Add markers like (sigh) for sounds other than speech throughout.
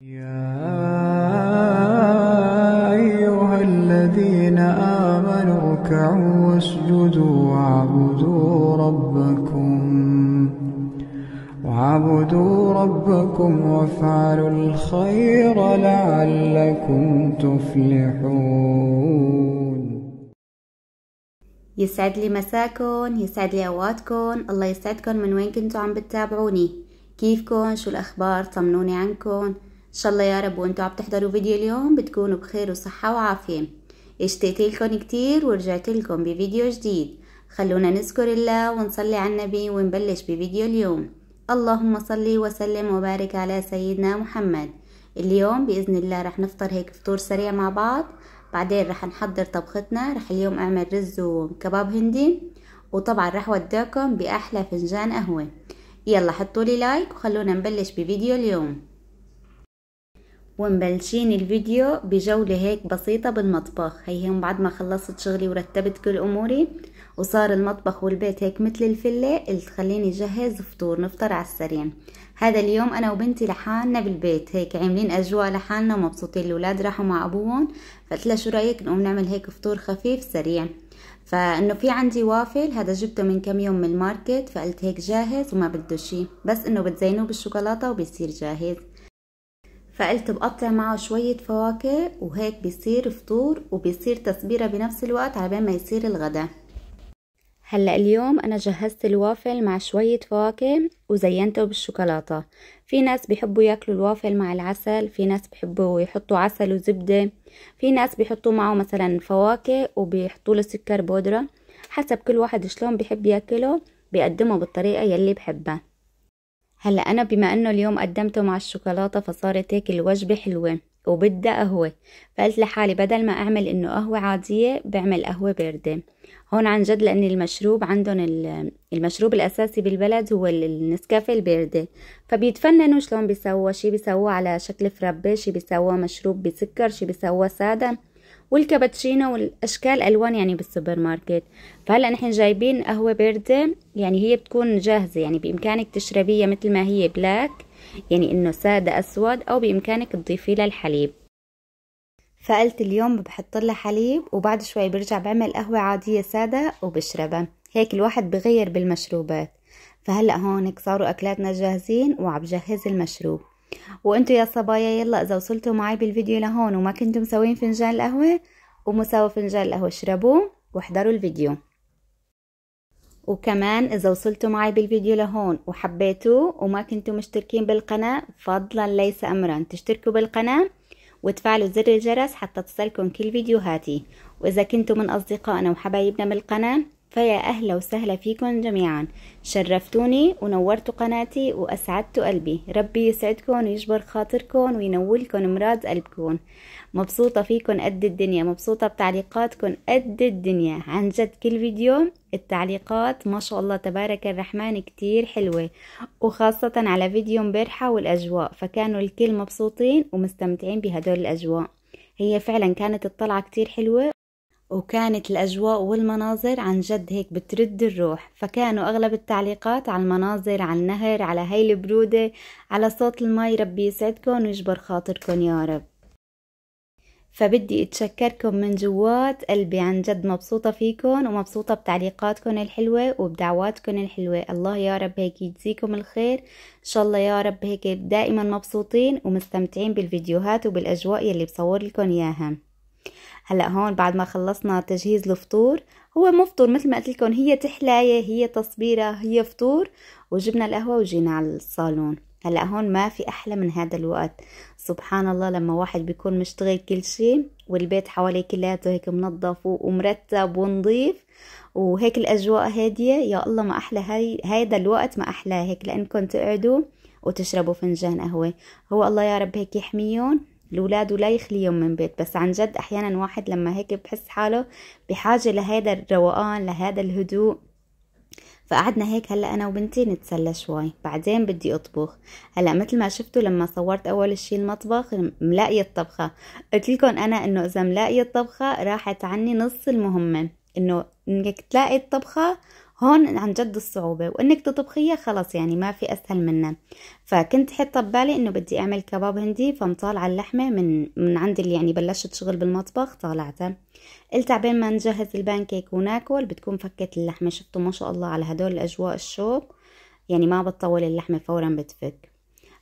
يا أيها الذين آمنوا اركعوا واسجدوا واعبدوا ربكم واعبدوا ربكم وافعلوا الخير لعلكم تفلحون يسعد لي مساكن يسعد لي اوقاتكم الله يسعدكم من وين كنتوا عم بتتابعوني كيفكن شو الاخبار طمنوني عنكم ان شاء الله يا رب وانتوا عم تحضروا فيديو اليوم بتكونوا بخير وصحة وعافية اشتقت لكم كتير ورجعت لكم بفيديو جديد خلونا نذكر الله ونصلي على النبي ونبلش بفيديو اليوم اللهم صلي وسلم وبارك على سيدنا محمد اليوم بإذن الله رح نفطر هيك فطور سريع مع بعض بعدين رح نحضر طبختنا رح اليوم أعمل رز وكباب هندي وطبعا رح ودعكم بأحلى فنجان قهوة يلا حطولي لايك وخلونا نبلش بفيديو اليوم ومبلشين الفيديو بجولة هيك بسيطة بالمطبخ هي هم بعد ما خلصت شغلي ورتبت كل أموري وصار المطبخ والبيت هيك مثل الفلة اللي خليني جهز فطور نفطر على السريع هذا اليوم أنا وبنتي لحالنا بالبيت هيك عاملين أجواء لحالنا ومبسوطين الأولاد راحوا مع أبوهم فقلت لها شو رأيك نقوم نعمل هيك فطور خفيف سريع فانه في عندي وافل هذا جبته من كم يوم من الماركت فقلت هيك جاهز وما بده شي بس انه بتزينوه بالشوكولاته وبيصير جاهز فقلت بقطع معه شوية فواكه وهيك بيصير فطور وبيصير تصبيرة بنفس الوقت على ما يصير الغدا هلا اليوم انا جهزت الوافل مع شوية فواكه وزينته بالشوكولاتة في ناس بيحبوا ياكلوا الوافل مع العسل في ناس بيحبوا يحطوا عسل وزبدة في ناس بيحطوا معه مثلا فواكه وبيحطوا له سكر بودرة حسب كل واحد شلون بيحب ياكله بيقدمه بالطريقة يلي بحبها هلا انا بما انه اليوم قدمته مع الشوكولاته فصارت هيك الوجبه حلوه وبدها قهوة فقلت لحالي بدل ما أعمل إنه قهوة عادية بعمل قهوة باردة هون عن جد لأن المشروب عندهم المشروب الأساسي بالبلد هو النسكافيه الباردة فبيتفننوا شلون بيسووا شي بيسووا على شكل فرابي شي بيسووا مشروب بسكر شي بيسووا سادة والكابتشينو والاشكال الوان يعني بالسوبر ماركت فهلا نحن جايبين قهوه بارده يعني هي بتكون جاهزه يعني بامكانك تشربيها مثل ما هي بلاك يعني انه ساده اسود او بامكانك تضيفي لها الحليب فقلت اليوم بحط لها حليب وبعد شوي برجع بعمل قهوه عاديه ساده وبشربها هيك الواحد بغير بالمشروبات فهلا هون صاروا اكلاتنا جاهزين وعم جهز المشروب وانتو يا صبايا يلا اذا وصلتوا معي بالفيديو لهون وما كنتم مسوين فنجان القهوة ومساوا فنجان القهوة اشربوه واحضروا الفيديو وكمان اذا وصلتوا معي بالفيديو لهون وحبيتوه وما كنتوا مشتركين بالقناة فضلا ليس امرا تشتركوا بالقناة وتفعلوا زر الجرس حتى تصلكم كل فيديوهاتي واذا كنتوا من اصدقائنا وحبايبنا بالقناة فيا أهلا وسهلا فيكم جميعا شرفتوني ونورتوا قناتي وأسعدتوا قلبي ربي يسعدكم ويجبر خاطركم وينولكم مراد قلبكم مبسوطة فيكم قد الدنيا مبسوطة بتعليقاتكم قد الدنيا عن جد كل فيديو التعليقات ما شاء الله تبارك الرحمن كتير حلوة وخاصة على فيديو مبارحة والأجواء فكانوا الكل مبسوطين ومستمتعين بهدول الأجواء هي فعلا كانت الطلعة كتير حلوة وكانت الأجواء والمناظر عن جد هيك بترد الروح فكانوا أغلب التعليقات على المناظر على النهر على هاي البرودة على صوت المي ربي يسعدكم ويجبر خاطركم يا رب فبدي اتشكركم من جوات قلبي عن جد مبسوطة فيكم ومبسوطة بتعليقاتكم الحلوة وبدعواتكم الحلوة الله يا رب هيك يجزيكم الخير ان شاء الله يا رب هيك دائما مبسوطين ومستمتعين بالفيديوهات وبالاجواء يلي بصور لكم اياها هلا هون بعد ما خلصنا تجهيز الفطور هو مو فطور مثل ما قلت لكم هي تحلايه هي تصبيره هي فطور وجبنا القهوه وجينا على الصالون هلا هون ما في احلى من هذا الوقت سبحان الله لما واحد بيكون مشتغل كل شيء والبيت حواليه كلياته هيك منظف ومرتب ونظيف وهيك الاجواء هاديه يا الله ما احلى هاي هذا الوقت ما احلى هيك لانكم تقعدوا وتشربوا فنجان قهوه هو الله يا رب هيك يحميهم الاولاد ولا يخليهم من بيت بس عن جد أحيانا واحد لما هيك بحس حاله بحاجة لهذا الروقان لهذا الهدوء فقعدنا هيك هلا انا وبنتي نتسلى شوي بعدين بدي اطبخ هلا مثل ما شفتوا لما صورت اول شيء المطبخ ملاقيه الطبخه قلت لكم انا انه اذا ملاقيه الطبخه راحت عني نص المهمه انه انك تلاقي الطبخه هون عن جد الصعوبة وإنك تطبخيها خلص يعني ما في أسهل منها فكنت حاطة ببالي إنه بدي أعمل كباب هندي فمطالعة اللحمة من من عند اللي يعني بلشت شغل بالمطبخ طالعتها قلت عبين ما نجهز البانكيك وناكل بتكون فكت اللحمة شفتوا ما شاء الله على هدول الأجواء الشوب يعني ما بتطول اللحمة فورا بتفك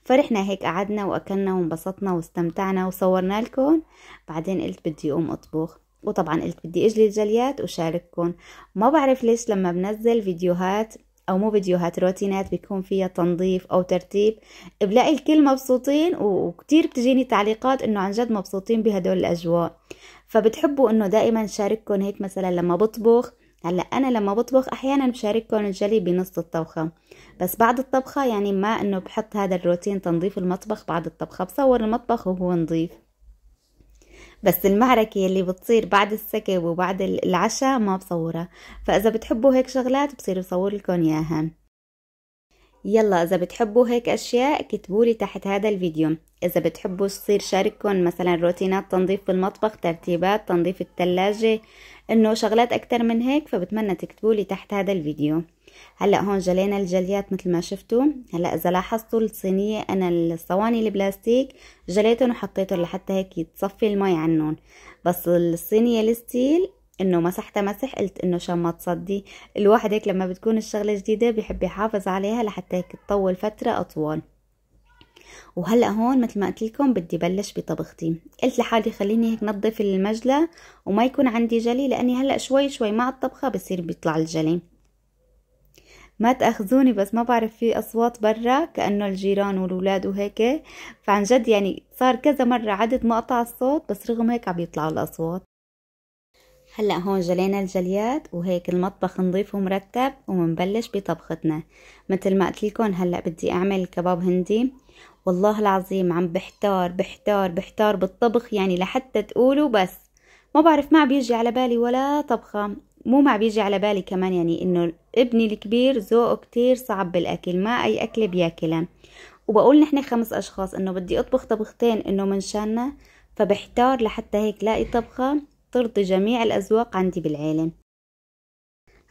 فرحنا هيك قعدنا واكلنا وانبسطنا واستمتعنا وصورنا لكم بعدين قلت بدي اقوم اطبخ وطبعا قلت بدي اجلي الجليات وشارككم ما بعرف ليش لما بنزل فيديوهات او مو فيديوهات روتينات بيكون فيها تنظيف او ترتيب بلاقي الكل مبسوطين وكتير بتجيني تعليقات انه عن جد مبسوطين بهدول الاجواء فبتحبوا انه دائما شارككم هيك مثلا لما بطبخ هلا انا لما بطبخ احيانا بشارككم الجلي بنص الطبخه بس بعد الطبخه يعني ما انه بحط هذا الروتين تنظيف المطبخ بعد الطبخه بصور المطبخ وهو نظيف بس المعركة يلي بتصير بعد السكب وبعد العشاء ما بصورها فإذا بتحبوا هيك شغلات بصير بصور لكم إياها يلا إذا بتحبوا هيك أشياء كتبولي تحت هذا الفيديو إذا بتحبوا تصير شارككم مثلا روتينات تنظيف في المطبخ ترتيبات تنظيف الثلاجة إنه شغلات أكتر من هيك فبتمنى تكتبولي تحت هذا الفيديو هلا هون جلينا الجليات مثل ما شفتوا هلا اذا لاحظتوا الصينيه انا الصواني البلاستيك جليتهم وحطيتهم لحتى هيك يتصفي المي عنهم بس الصينيه الستيل انه مسحتها مسح قلت انه شان ما تصدي الواحد هيك لما بتكون الشغله جديده بحب يحافظ عليها لحتى هيك تطول فتره اطول وهلا هون مثل ما قلت لكم بدي بلش بطبختي قلت لحالي خليني هيك نظف المجلة وما يكون عندي جلي لاني هلا شوي شوي مع الطبخة بصير بيطلع الجلي ما تاخذوني بس ما بعرف في اصوات برا كانه الجيران والولاد وهيك فعن جد يعني صار كذا مره عدت ما قطع الصوت بس رغم هيك عم يطلعوا الاصوات هلا هون جلينا الجليات وهيك المطبخ نظيف ومرتب ومنبلش بطبختنا مثل ما قلت لكم هلا بدي اعمل كباب هندي والله العظيم عم بحتار بحتار بحتار بالطبخ يعني لحتى تقولوا بس ما بعرف ما بيجي على بالي ولا طبخة مو ما بيجي على بالي كمان يعني انه ابني الكبير ذوقه كتير صعب بالاكل ما اي اكل بياكلها وبقول نحن خمس اشخاص انه بدي اطبخ طبختين انه منشانا فبحتار لحتى هيك لاقي طبخة ترضي جميع الأذواق عندي بالعالم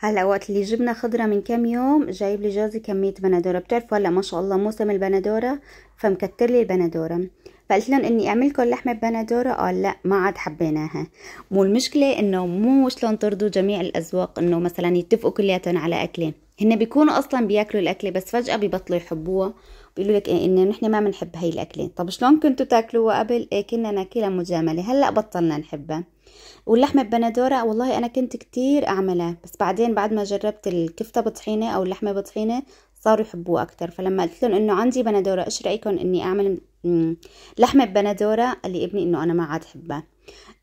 هلا وقت اللي جبنا خضرة من كم يوم جايب لي جوزي كمية بندورة بتعرفوا هلا ما شاء الله موسم البندورة فمكتر لي البندورة فقلت لهم اني لكم لحمة بندورة قال لا ما عاد حبيناها مو المشكلة انه مو شلون ترضوا جميع الاذواق انه مثلا يتفقوا كلياتهم على اكلة هن بيكونوا اصلا بياكلوا الاكلة بس فجأة ببطلوا يحبوها بيقولوا لك إيه انه نحن ما بنحب هي الاكلة طب شلون كنتوا تاكلوها قبل إيه كنا ناكلها مجاملة هلا بطلنا نحبها واللحمه ببندوره والله انا كنت كتير اعملها بس بعدين بعد ما جربت الكفته بطحينه او اللحمه بطحينه صاروا يحبوه اكتر فلما قلت لهم انه عندي بندوره ايش رايكم اني اعمل لحمه بندورة قال لي ابني انه انا ما عاد حبها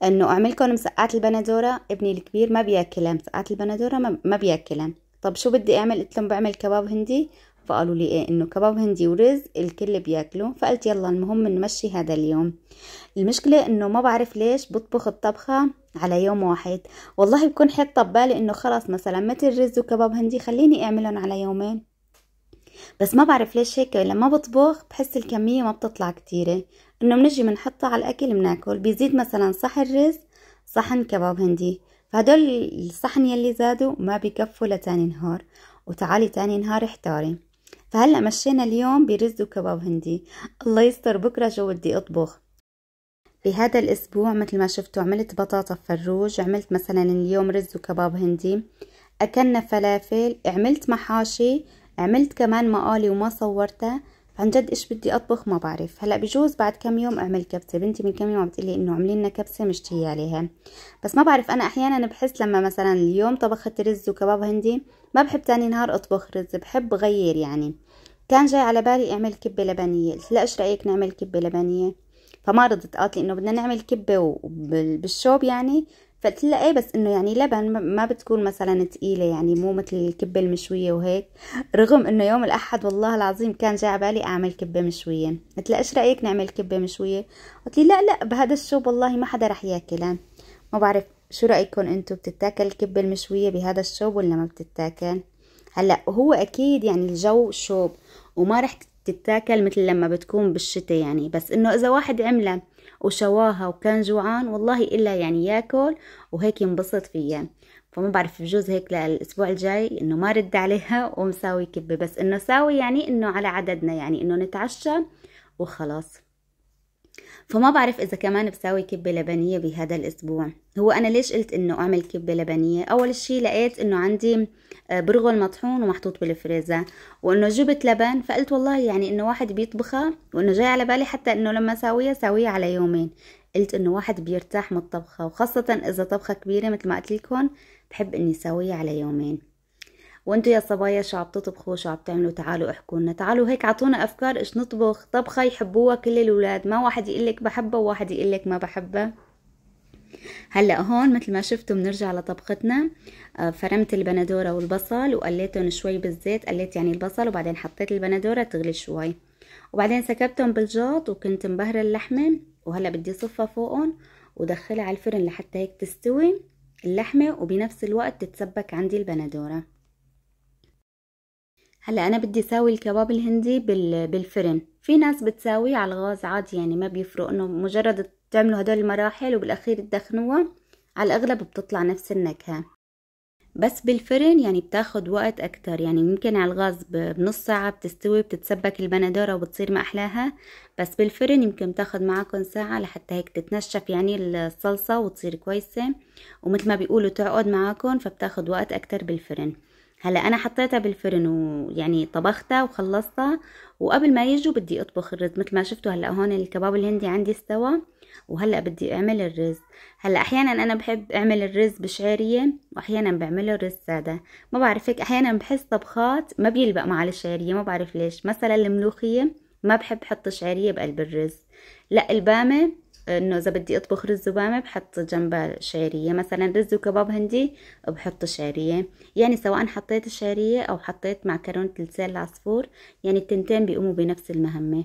انه اعملكم مسقات البندوره ابني الكبير ما بياكلها مسقات البندوره ما بياكلها طب شو بدي اعمل قلت لهم بعمل كباب هندي فقالوا لي ايه انه كباب هندي ورز الكل بياكله فقلت يلا المهم نمشي هذا اليوم المشكلة انه ما بعرف ليش بطبخ الطبخة على يوم واحد والله بكون حاطة ببالي انه خلاص مثلا متل الرز وكباب هندي خليني اعملهم على يومين بس ما بعرف ليش هيك لما بطبخ بحس الكمية ما بتطلع كتيرة انه بنجي بنحطها على الاكل بناكل بيزيد مثلا صحن رز صحن كباب هندي فهدول الصحن يلي زادوا ما بيكفوا لتاني نهار وتعالي تاني نهار احتاري فهلا مشينا اليوم برز وكباب هندي الله يستر بكره شو بدي اطبخ بهذا الاسبوع مثل ما شفتوا عملت بطاطا فروج عملت مثلا اليوم رز وكباب هندي اكلنا فلافل عملت محاشي عملت كمان مقالي وما صورته عن جد ايش بدي اطبخ ما بعرف هلا بجوز بعد كم يوم اعمل كبسه بنتي من كم يوم عم تقلي انه عملي لنا كبسه مشتهيه عليها بس ما بعرف انا احيانا بحس لما مثلا اليوم طبخت رز وكباب هندي ما بحب تاني نهار اطبخ رز بحب غير يعني كان جاي على بالي اعمل كبه لبنيه قلت لا ايش رايك نعمل كبه لبنيه فما رضت قالت لي انه بدنا نعمل كبه وبالشوب يعني ايه بس انه يعني لبن ما بتكون مثلا تقيله يعني مو مثل الكبه المشويه وهيك رغم انه يوم الاحد والله العظيم كان جاء بالي اعمل كبه مشويه قلت لها ايش رايك نعمل كبه مشويه قلت لي لا لا بهذا الشوب والله ما حدا رح ياكلها ما بعرف شو رايكم انتو بتتاكل الكبه المشويه بهذا الشوب ولا ما بتتاكل هلا هو اكيد يعني الجو شوب وما رح تتاكل مثل لما بتكون بالشتاء يعني بس انه اذا واحد عملها وشواها وكان جوعان والله إلا يعني ياكل وهيك ينبسط فيا فما بعرف بجوز هيك للأسبوع الجاي إنه ما رد عليها (laughs) ومساوي كبة بس إنه ساوي يعني إنه على عددنا يعني إنه نتعشى وخلاص فما بعرف اذا كمان بساوي كبة لبنية بهذا الاسبوع هو انا ليش قلت انه اعمل كبة لبنية اول شي لقيت انه عندي آه، برغل مطحون ومحطوط بالفريزة وانه جبت لبن فقلت والله يعني انه واحد بيطبخها وانه جاي على بالي حتى انه لما ساويها ساويها على يومين قلت انه واحد بيرتاح من الطبخة وخاصة اذا طبخة كبيرة مثل ما قلت لكم بحب اني ساويها على يومين وانتو يا صبايا شو عم تطبخوا شو عم تعملوا تعالوا احكوا لنا تعالوا هيك عطونا افكار ايش نطبخ طبخه يحبوها كل الاولاد ما واحد يقلك بحبها وواحد يقلك ما بحبها هلا هون مثل ما شفتوا بنرجع لطبختنا آه، فرمت البندوره والبصل وقليتهم شوي بالزيت قليت يعني البصل وبعدين حطيت البندوره تغلي شوي وبعدين سكبتهم بالجاط وكنت مبهره اللحمه وهلا بدي صفها فوقهم ودخلها على الفرن لحتى هيك تستوي اللحمه وبنفس الوقت تتسبك عندي البندوره هلا انا بدي ساوي الكباب الهندي بالفرن في ناس بتساويه على الغاز عادي يعني ما بيفرق انه مجرد تعملوا هدول المراحل وبالاخير تدخنوها على الاغلب بتطلع نفس النكهه بس بالفرن يعني بتاخد وقت اكتر يعني ممكن على الغاز بنص ساعة بتستوي بتتسبك البندورة وبتصير ما احلاها بس بالفرن يمكن تاخد معاكم ساعة لحتى هيك تتنشف يعني الصلصة وتصير كويسة ومثل ما بيقولوا تعقد معاكم فبتاخد وقت اكتر بالفرن هلا انا حطيتها بالفرن ويعني طبختها وخلصتها وقبل ما يجوا بدي اطبخ الرز مثل ما شفتوا هلا هون الكباب الهندي عندي استوى وهلا بدي اعمل الرز هلا احيانا انا بحب اعمل الرز بشعيريه واحيانا بعمله رز ساده ما بعرف هيك احيانا بحس طبخات ما بيلبق مع الشعيريه ما بعرف ليش مثلا الملوخيه ما بحب احط شعيريه بقلب الرز لا البامه انه اذا بدي اطبخ رز وبامي بحط جنبها شعرية مثلا رز وكباب هندي بحط شعرية يعني سواء حطيت الشعرية او حطيت معكرونة لسان العصفور يعني التنتين بيقوموا بنفس المهمة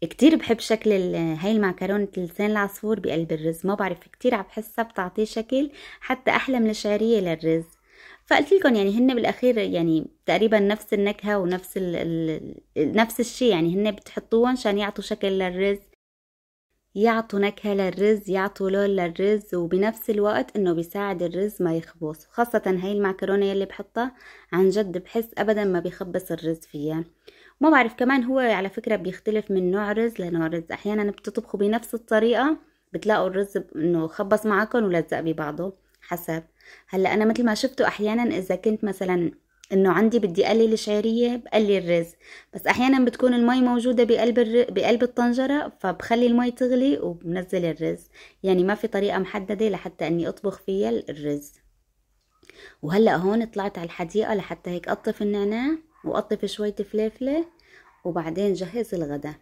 كتير بحب شكل هاي المعكرونة لسان العصفور بقلب الرز ما بعرف كتير عم بحسها بتعطيه شكل حتى احلى من الشعرية للرز فقلت لكم يعني هن بالاخير يعني تقريبا نفس النكهه ونفس ال ال نفس الشيء يعني هن بتحطوهم عشان يعطوا شكل للرز يعطوا نكهة للرز يعطوا لون للرز وبنفس الوقت انه بيساعد الرز ما يخبص خاصة هاي المعكرونة يلي بحطها عن جد بحس ابدا ما بيخبص الرز فيها ما بعرف كمان هو على فكرة بيختلف من نوع رز لنوع رز احيانا بتطبخوا بنفس الطريقة بتلاقوا الرز انه خبص معكم ولزق ببعضه حسب هلا انا مثل ما شفتوا احيانا اذا كنت مثلا انه عندي بدي اقلل الشعيرية بقلل الرز بس احيانا بتكون المي موجوده بقلب الر... بقلب الطنجره فبخلي المي تغلي وبنزل الرز يعني ما في طريقه محدده لحتى اني اطبخ فيها الرز وهلا هون طلعت على الحديقه لحتى هيك اطف النعناع واطف شويه فليفله وبعدين جهز الغداء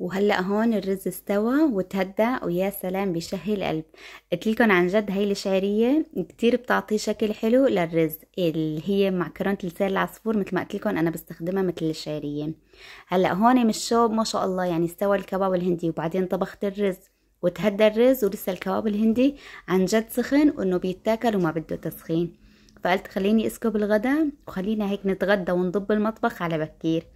وهلا هون الرز استوى وتهدى ويا سلام بيشهي القلب قلت لكم عن جد هاي الشعريه كتير بتعطي شكل حلو للرز اللي هي معكرونه لسان العصفور مثل ما قلت لكم انا بستخدمها مثل الشعريه هلا هون من الشوب ما شاء الله يعني استوى الكباب الهندي وبعدين طبخت الرز وتهدى الرز ولسه الكباب الهندي عن جد سخن وانه بيتاكل وما بده تسخين فقلت خليني اسكب الغدا وخلينا هيك نتغدى ونضب المطبخ على بكير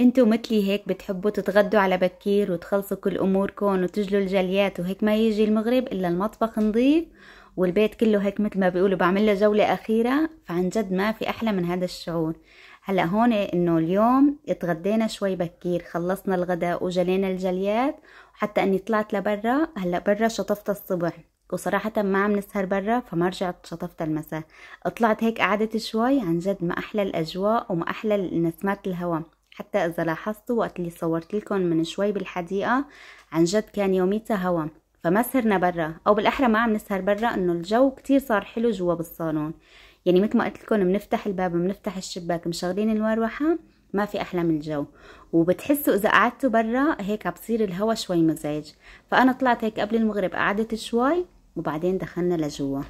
انتوا مثلي هيك بتحبوا تتغدوا على بكير وتخلصوا كل اموركم وتجلوا الجليات وهيك ما يجي المغرب الا المطبخ نظيف والبيت كله هيك مثل ما بيقولوا بعمل له جوله اخيره فعن جد ما في احلى من هذا الشعور هلا هون انه اليوم اتغدينا شوي بكير خلصنا الغداء وجلينا الجليات حتى اني طلعت لبرا هلا برا شطفت الصبح وصراحة ما عم نسهر برا فما رجعت شطفت المساء طلعت هيك قعدت شوي عن جد ما أحلى الأجواء وما أحلى نسمات الهواء حتى إذا لاحظتوا وقت اللي صورت لكم من شوي بالحديقة عن جد كان يوميتها هوا فما سهرنا برا أو بالأحرى ما عم نسهر برا إنه الجو كتير صار حلو جوا بالصالون يعني مثل ما قلت لكم بنفتح الباب بنفتح الشباك مشغلين المروحة ما في أحلى من الجو وبتحسوا إذا قعدتوا برا هيك بصير الهوا شوي مزعج فأنا طلعت هيك قبل المغرب قعدت شوي وبعدين دخلنا لجوا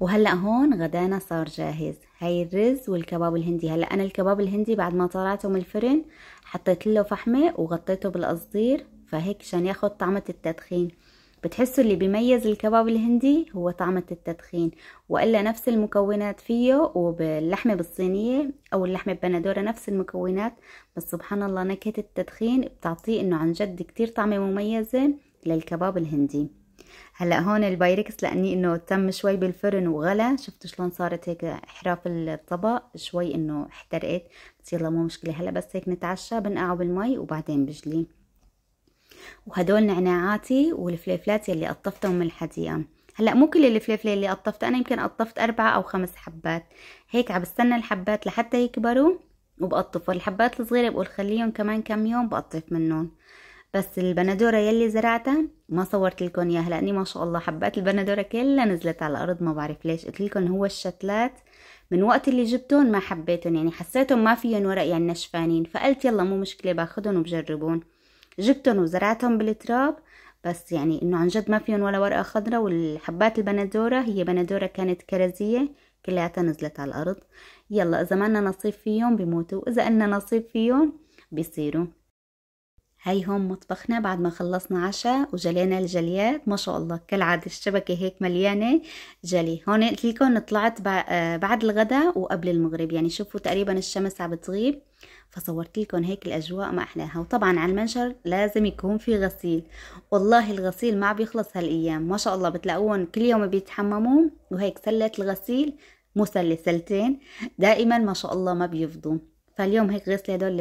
وهلا هون غدانا صار جاهز هاي الرز والكباب الهندي هلا انا الكباب الهندي بعد ما طلعته من الفرن حطيت له فحمه وغطيته بالقصدير فهيك عشان ياخد طعمه التدخين بتحسوا اللي بيميز الكباب الهندي هو طعمة التدخين وإلا نفس المكونات فيه وباللحمة بالصينية أو اللحمة ببندورة نفس المكونات بس سبحان الله نكهة التدخين بتعطيه إنه عن جد كتير طعمة مميزة للكباب الهندي هلا هون البايركس لاني انه تم شوي بالفرن وغلى شفتوا شلون صارت هيك احراف الطبق شوي انه احترقت بس يلا مو مشكله هلا بس هيك نتعشى بنقعه بالمي وبعدين بجلي وهدول نعناعاتي والفليفلات يلي قطفتهم من الحديقه هلا مو كل الفليفله اللي قطفتها انا يمكن قطفت أربعة او خمس حبات هيك عم بستنى الحبات لحتى يكبروا وبقطف والحبات الصغيره بقول خليهم كمان كم يوم بقطف منهم بس البندوره يلي زرعتها ما صورت لكم اياها لاني ما شاء الله حبات البندوره كلها نزلت على الارض ما بعرف ليش قلت لكم هو الشتلات من وقت اللي جبتهم ما حبيتهم يعني حسيتهم ما فيهم ورق يعني نشفانين فقلت يلا مو مشكله باخذهم وبجربون جبتهم وزرعتهم بالتراب بس يعني انه عن جد ما فيهم ولا ورقه خضرة والحبات البندوره هي بندوره كانت كرزيه كلياتها نزلت على الارض يلا اذا ما لنا نصيب فيهم بيموتوا واذا لنا نصيب فيهم بيصيروا هاي هون مطبخنا بعد ما خلصنا عشاء وجلينا الجليات ما شاء الله كالعادة الشبكة هيك مليانة جلي هون قلت لكم طلعت بعد الغداء وقبل المغرب يعني شوفوا تقريبا الشمس عم بتغيب فصورت لكم هيك الاجواء ما احلاها وطبعا على المنشر لازم يكون في غسيل والله الغسيل ما بيخلص هالايام ما شاء الله بتلاقوهم كل يوم بيتحمموا وهيك سله الغسيل مسلسلتين دائما ما شاء الله ما بيفضوا فاليوم هيك غسلي هدول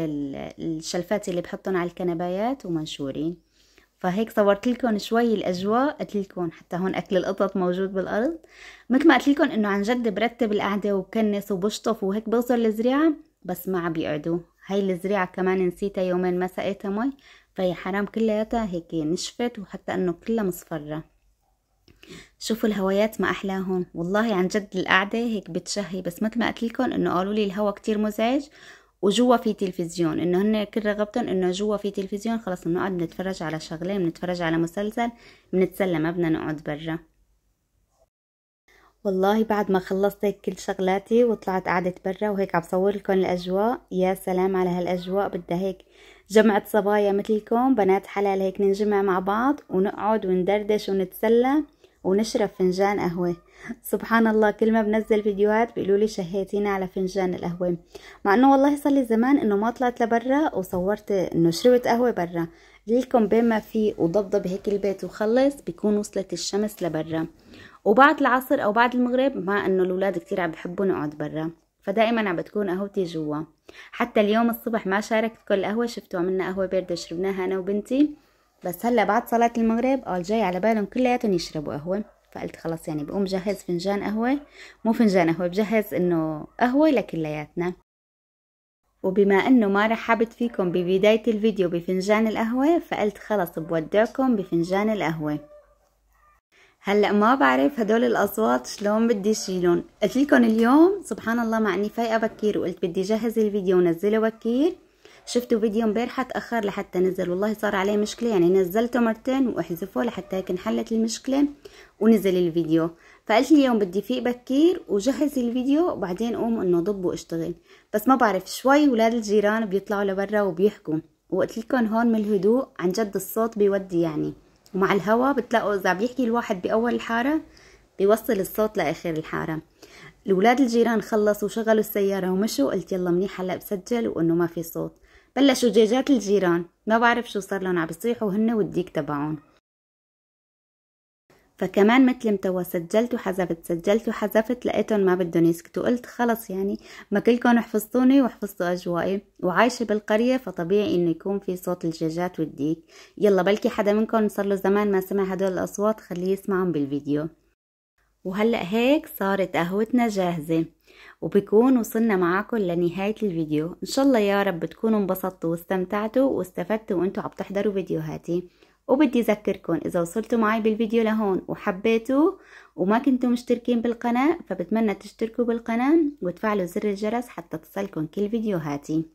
الشلفات اللي بحطهم على الكنبايات ومنشورين فهيك صورت لكم شوي الاجواء قلت لكم حتى هون اكل القطط موجود بالارض مثل ما قلت لكم انه عن جد برتب القعده وبكنس وبشطف وهيك بغسل الزريعه بس ما عم بيقعدوا هاي الزريعه كمان نسيتها يومين ما سقيتها مي فهي حرام كلياتها هيك نشفت وحتى انه كلها مصفره شوفوا الهوايات ما احلاهم والله عن جد القعده هيك بتشهي بس مثل ما قلت لكم انه قالوا لي الهوا كتير مزعج وجوا في تلفزيون انه هن كل رغبتهم انه جوا في تلفزيون خلص بنقعد بنتفرج على شغله بنتفرج على مسلسل بنتسلى ما بدنا نقعد برا والله بعد ما خلصت هيك كل شغلاتي وطلعت قعدت برا وهيك عم صور لكم الاجواء يا سلام على هالاجواء بدها هيك جمعة صبايا مثلكم بنات حلال هيك ننجمع مع بعض ونقعد وندردش ونتسلى ونشرب فنجان قهوة سبحان الله كل ما بنزل فيديوهات بيقولوا لي شهيتينا على فنجان القهوة مع انه والله صار لي زمان انه ما طلعت لبرا وصورت انه شربت قهوة برا لكم بين ما في وضبضب هيك البيت وخلص بيكون وصلت الشمس لبرا وبعد العصر او بعد المغرب مع انه الاولاد كتير عم بحبوا نقعد برا فدائما عم بتكون قهوتي جوا حتى اليوم الصبح ما شاركتكم القهوة شفتوا عملنا قهوة باردة شربناها انا وبنتي بس هلا بعد صلاة المغرب قال جاي على بالهم كلياتهم يشربوا قهوة فقلت خلص يعني بقوم جهز فنجان قهوة مو فنجان قهوة بجهز إنه قهوة لكلياتنا وبما انه ما رحبت فيكم ببداية الفيديو بفنجان القهوة فقلت خلص بودعكم بفنجان القهوة هلا ما بعرف هدول الاصوات شلون بدي شيلهم قلت لكم اليوم سبحان الله مع اني فايقه بكير وقلت بدي جهز الفيديو ونزله بكير شفتوا فيديو امبارح اتاخر لحتى نزل والله صار عليه مشكله يعني نزلته مرتين واحذفه لحتى هيك انحلت المشكله ونزل الفيديو فقلت اليوم بدي فيق بكير وجهز الفيديو وبعدين قوم انه ضب واشتغل بس ما بعرف شوي ولاد الجيران بيطلعوا لبرا وبيحكوا وقلت لكم هون من الهدوء عن جد الصوت بيودي يعني ومع الهوا بتلاقوا اذا بيحكي الواحد باول الحاره بيوصل الصوت لاخر الحاره الولاد الجيران خلصوا وشغلوا السيارة ومشوا قلت يلا منيح هلا بسجل وانه ما في صوت بلشوا دجاجات الجيران ما بعرف شو صار لهم عم يصيحوا هن والديك تبعهم فكمان مثل متوا سجلت وحذفت سجلت وحذفت لقيتهم ما بدهم يسكتوا قلت خلص يعني ما كلكم حفظتوني وحفظتوا اجوائي وعايشه بالقريه فطبيعي انه يكون في صوت الجاجات والديك يلا بلكي حدا منكم صار له زمان ما سمع هدول الاصوات خليه يسمعهم بالفيديو وهلأ هيك صارت قهوتنا جاهزة وبكون وصلنا معاكم لنهاية الفيديو إن شاء الله يا رب تكونوا انبسطتوا واستمتعتوا واستفدتوا وانتوا عم تحضروا فيديوهاتي وبدي أذكركم إذا وصلتوا معي بالفيديو لهون وحبيتوه وما كنتوا مشتركين بالقناة فبتمنى تشتركوا بالقناة وتفعلوا زر الجرس حتى تصلكم كل فيديوهاتي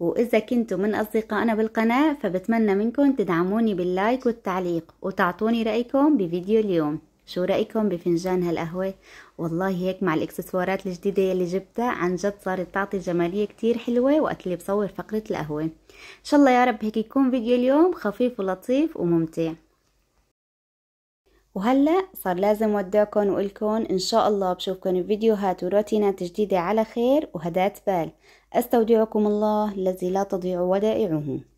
وإذا كنتوا من أصدقائنا بالقناة فبتمنى منكم تدعموني باللايك والتعليق وتعطوني رأيكم بفيديو اليوم شو رأيكم بفنجان هالقهوة؟ والله هيك مع الاكسسوارات الجديدة يلي جبتها عن جد صارت تعطي جمالية كتير حلوة وقت اللي بصور فقرة القهوة إن شاء الله يا رب هيك يكون فيديو اليوم خفيف ولطيف وممتع وهلا صار لازم ودعكم وقلكم ان شاء الله بشوفكم بفيديوهات وروتينات جديدة على خير وهدات بال استودعكم الله الذي لا تضيع ودائعه